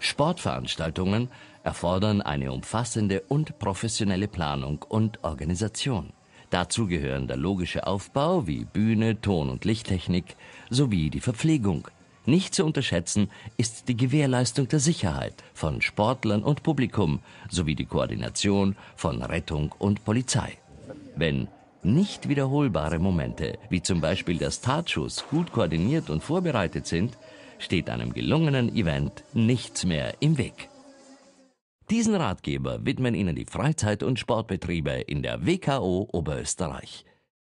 Sportveranstaltungen erfordern eine umfassende und professionelle Planung und Organisation. Dazu gehören der logische Aufbau wie Bühne, Ton- und Lichttechnik sowie die Verpflegung. Nicht zu unterschätzen ist die Gewährleistung der Sicherheit von Sportlern und Publikum sowie die Koordination von Rettung und Polizei. Wenn nicht wiederholbare Momente, wie zum Beispiel der Startschuss, gut koordiniert und vorbereitet sind, steht einem gelungenen Event nichts mehr im Weg. Diesen Ratgeber widmen Ihnen die Freizeit- und Sportbetriebe in der WKO Oberösterreich.